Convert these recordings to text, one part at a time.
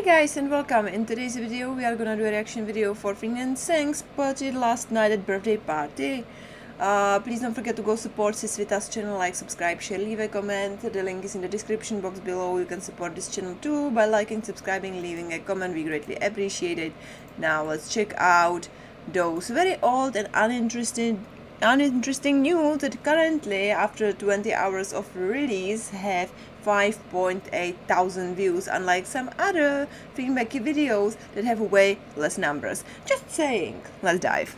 Hey guys and welcome. In today's video we are gonna do a reaction video for Finland Sings party last night at birthday party. Uh, please don't forget to go support Sisvita's channel, like, subscribe, share, leave a comment. The link is in the description box below. You can support this channel too by liking, subscribing, leaving a comment. We greatly appreciate it. Now let's check out those very old and uninteresting uninteresting news that currently after 20 hours of release have 5.8 thousand views unlike some other Finbacky videos that have way less numbers. Just saying. Let's dive.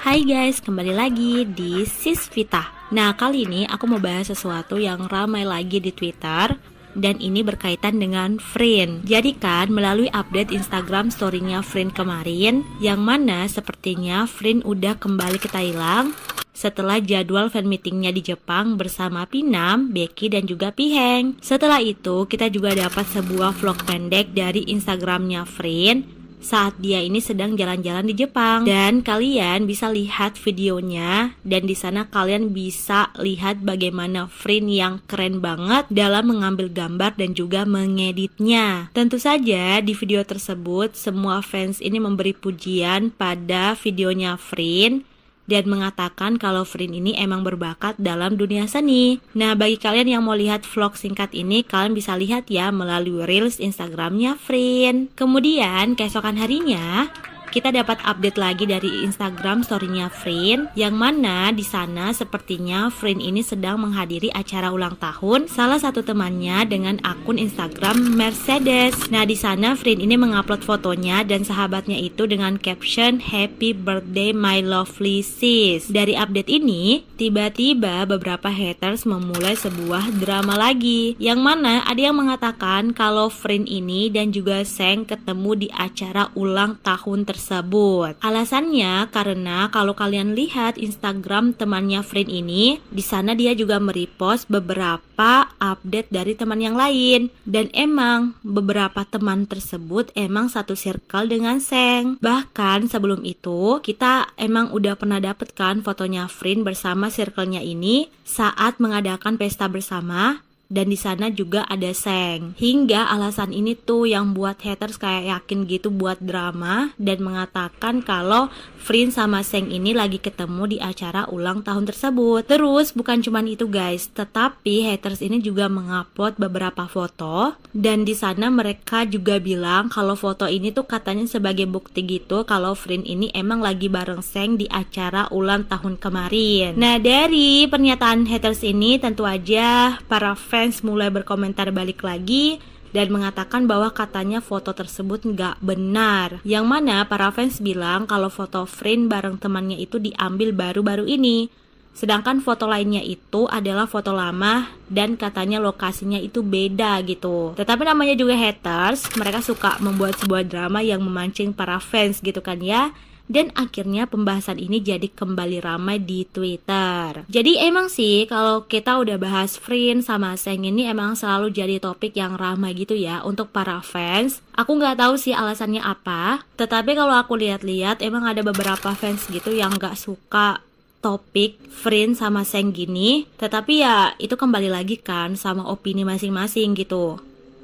Hai guys, kembali lagi di Sis Vita. Nah, kali ini aku mau bahas sesuatu yang ramai lagi di Twitter dan ini berkaitan dengan Frin. Jadi kan melalui update Instagram story-nya Frin kemarin yang mana sepertinya Frin udah kembali ke Thailand setelah jadwal fan meetingnya di Jepang bersama Pinam, Becky, dan juga Piheng. Setelah itu, kita juga dapat sebuah vlog pendek dari Instagramnya Frin saat dia ini sedang jalan-jalan di Jepang dan kalian bisa lihat videonya dan di sana kalian bisa lihat bagaimana Frin yang keren banget dalam mengambil gambar dan juga mengeditnya. Tentu saja di video tersebut semua fans ini memberi pujian pada videonya Frin dan mengatakan kalau Frin ini emang berbakat dalam dunia seni. Nah, bagi kalian yang mau lihat vlog singkat ini, kalian bisa lihat ya melalui Reels Instagramnya Frin. Kemudian, keesokan harinya, kita dapat update lagi dari Instagram storynya nya Frin yang mana di sana sepertinya Frin ini sedang menghadiri acara ulang tahun salah satu temannya dengan akun Instagram Mercedes. Nah, di sana Frin ini mengupload fotonya dan sahabatnya itu dengan caption Happy Birthday My Lovely Sis. Dari update ini, tiba-tiba beberapa haters memulai sebuah drama lagi yang mana ada yang mengatakan kalau Frin ini dan juga Seng ketemu di acara ulang tahun tersebut tersebut. Alasannya karena kalau kalian lihat Instagram temannya Friend ini, di sana dia juga merepost beberapa update dari teman yang lain. Dan emang beberapa teman tersebut emang satu circle dengan Seng. Bahkan sebelum itu, kita emang udah pernah dapet kan fotonya Friend bersama circle-nya ini saat mengadakan pesta bersama dan di sana juga ada Seng. Hingga alasan ini tuh yang buat haters kayak yakin gitu buat drama dan mengatakan kalau Frin sama Seng ini lagi ketemu di acara ulang tahun tersebut. Terus bukan cuman itu guys, tetapi haters ini juga mengupload beberapa foto dan di sana mereka juga bilang kalau foto ini tuh katanya sebagai bukti gitu kalau Frin ini emang lagi bareng Seng di acara ulang tahun kemarin. Nah, dari pernyataan haters ini tentu aja para fans fans mulai berkomentar balik lagi dan mengatakan bahwa katanya foto tersebut nggak benar. Yang mana para fans bilang kalau foto friend bareng temannya itu diambil baru-baru ini. Sedangkan foto lainnya itu adalah foto lama dan katanya lokasinya itu beda gitu. Tetapi namanya juga haters, mereka suka membuat sebuah drama yang memancing para fans gitu kan ya dan akhirnya pembahasan ini jadi kembali ramai di Twitter. Jadi emang sih kalau kita udah bahas friend sama Seng ini emang selalu jadi topik yang ramai gitu ya untuk para fans. Aku nggak tahu sih alasannya apa, tetapi kalau aku lihat-lihat emang ada beberapa fans gitu yang nggak suka topik friend sama Seng gini, tetapi ya itu kembali lagi kan sama opini masing-masing gitu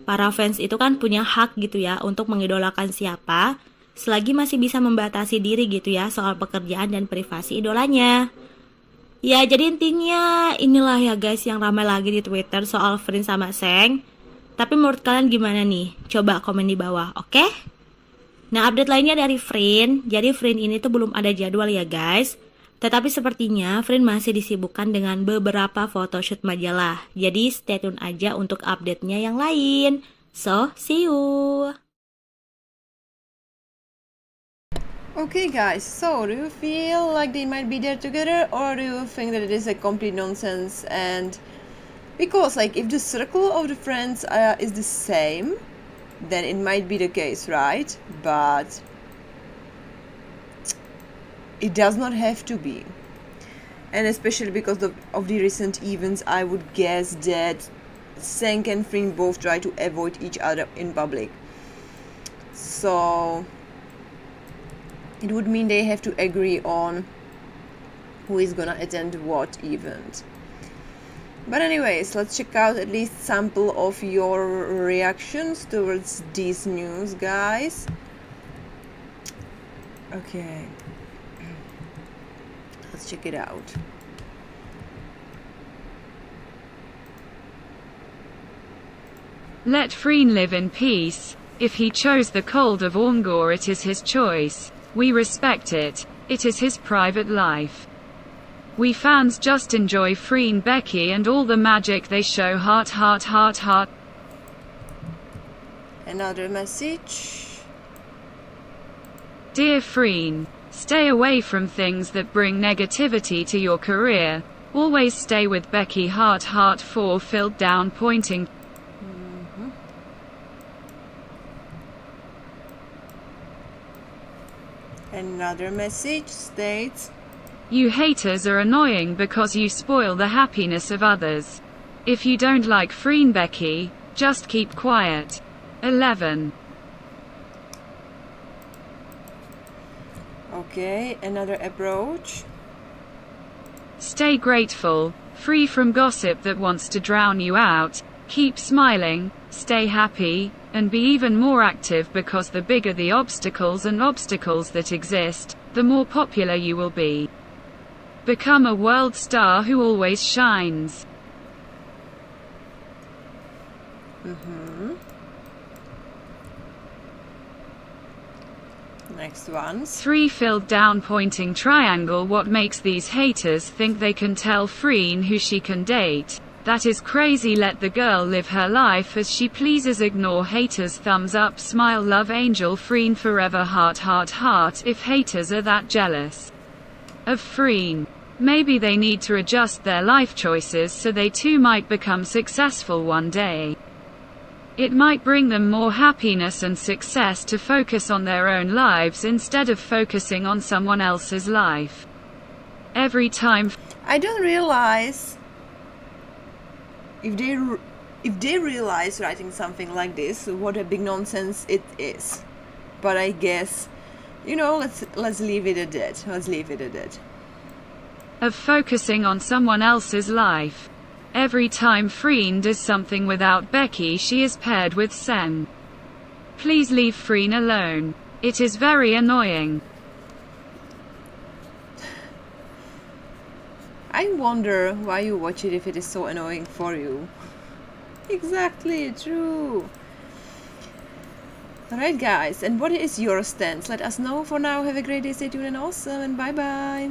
para fans itu kan punya hak gitu ya untuk mengidolakan siapa selagi masih bisa membatasi diri gitu ya soal pekerjaan dan privasi idolanya. Ya jadi intinya inilah ya guys yang ramai lagi di Twitter soal Frin sama Seng. Tapi menurut kalian gimana nih? Coba komen di bawah, oke? Okay? Nah, update lainnya dari Frin. Jadi Frin ini tuh belum ada jadwal ya, guys. Tetapi sepertinya Frin masih disibukkan dengan beberapa photoshoot majalah. Jadi stay tune aja untuk update-nya yang lain. So, see you. Okay guys, so do you feel like they might be there together or do you think that it is a complete nonsense and because like if the circle of the friends uh, is the same then it might be the case, right? But it does not have to be. And especially because of, of the recent events, I would guess that Senk and Fring both try to avoid each other in public. So it would mean they have to agree on who is gonna attend what event but anyways let's check out at least sample of your reactions towards this news guys okay let's check it out Let Freen live in peace. If he chose the cold of Ormgor it is his choice. We respect it. It is his private life. We fans just enjoy freeing Becky and all the magic they show. Heart, heart, heart, heart. Another message. Dear Freen, stay away from things that bring negativity to your career. Always stay with Becky. Heart, heart, four filled down, pointing. Another message states, You haters are annoying because you spoil the happiness of others. If you don't like Freenbecky, just keep quiet. 11. Okay, another approach. Stay grateful, free from gossip that wants to drown you out, keep smiling, stay happy, and be even more active because the bigger the obstacles and obstacles that exist, the more popular you will be. Become a world star who always shines. Mm-hmm. Next one. Three filled down pointing triangle. What makes these haters think they can tell Freen who she can date? That is crazy let the girl live her life as she pleases ignore haters thumbs up smile love angel Freen forever heart heart heart if haters are that jealous of Freen. Maybe they need to adjust their life choices so they too might become successful one day. It might bring them more happiness and success to focus on their own lives instead of focusing on someone else's life. Every time I don't realize if they if they realize writing something like this what a big nonsense it is but i guess you know let's let's leave it at that let's leave it at that of focusing on someone else's life every time freen does something without becky she is paired with sen please leave freen alone it is very annoying I wonder why you watch it if it is so annoying for you. Exactly, true. Alright guys, and what is your stance? Let us know. For now, have a great day, stay tuned and awesome, and bye bye!